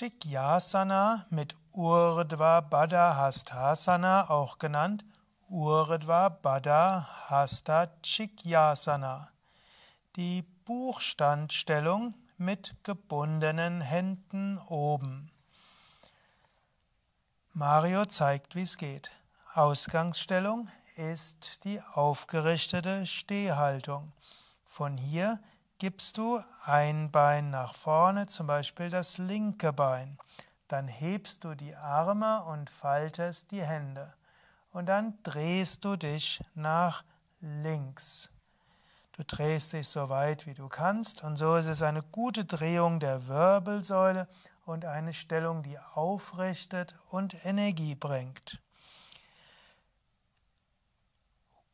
Shikyasana mit Urdhva Hastasana, auch genannt Urdhva Badahasta Chikyasana. Die Buchstandstellung mit gebundenen Händen oben. Mario zeigt, wie es geht. Ausgangsstellung ist die aufgerichtete Stehhaltung. Von hier gibst du ein Bein nach vorne, zum Beispiel das linke Bein. Dann hebst du die Arme und faltest die Hände. Und dann drehst du dich nach links. Du drehst dich so weit, wie du kannst. Und so ist es eine gute Drehung der Wirbelsäule und eine Stellung, die aufrichtet und Energie bringt.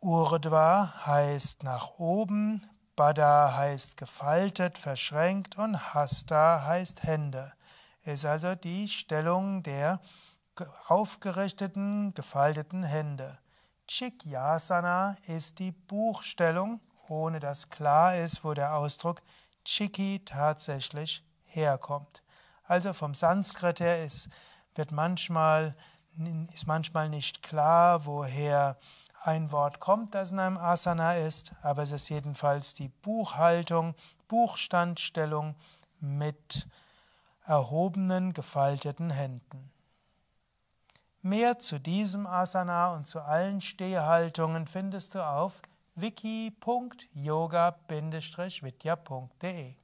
Urdwa heißt nach oben, Bada heißt gefaltet, verschränkt und Hasta heißt Hände. Ist also die Stellung der aufgerichteten, gefalteten Hände. Chikyasana ist die Buchstellung, ohne dass klar ist, wo der Ausdruck Chiki tatsächlich herkommt. Also vom Sanskrit her ist, wird manchmal, ist manchmal nicht klar, woher ein Wort kommt, das in einem Asana ist, aber es ist jedenfalls die Buchhaltung, Buchstandstellung mit erhobenen, gefalteten Händen. Mehr zu diesem Asana und zu allen Stehhaltungen findest du auf wiki.yoga-vidya.de